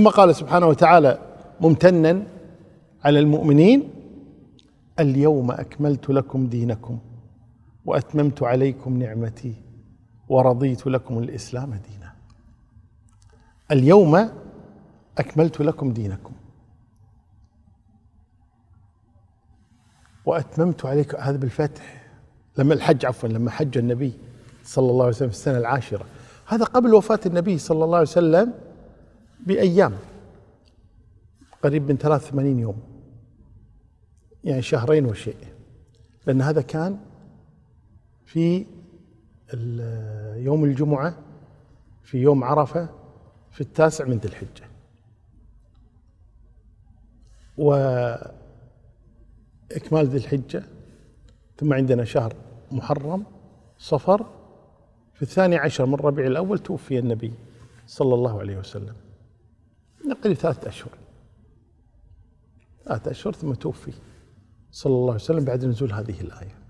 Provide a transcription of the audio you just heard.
ثم قال سبحانه وتعالى ممتنا على المؤمنين اليوم اكملت لكم دينكم واتممت عليكم نعمتي ورضيت لكم الاسلام دينا اليوم اكملت لكم دينكم واتممت عليكم هذا بالفتح لما الحج عفوا لما حج النبي صلى الله عليه وسلم في السنه العاشره هذا قبل وفاه النبي صلى الله عليه وسلم بأيام قريب من 83 يوم يعني شهرين وشيء لأن هذا كان في يوم الجمعة في يوم عرفة في التاسع من ذي الحجة وإكمال ذي الحجة ثم عندنا شهر محرم صفر في الثاني عشر من ربيع الأول توفي النبي صلى الله عليه وسلم نقل ثلاثة أشهر ثلاثة أشهر ثم توفي صلى الله عليه وسلم بعد نزول هذه الآية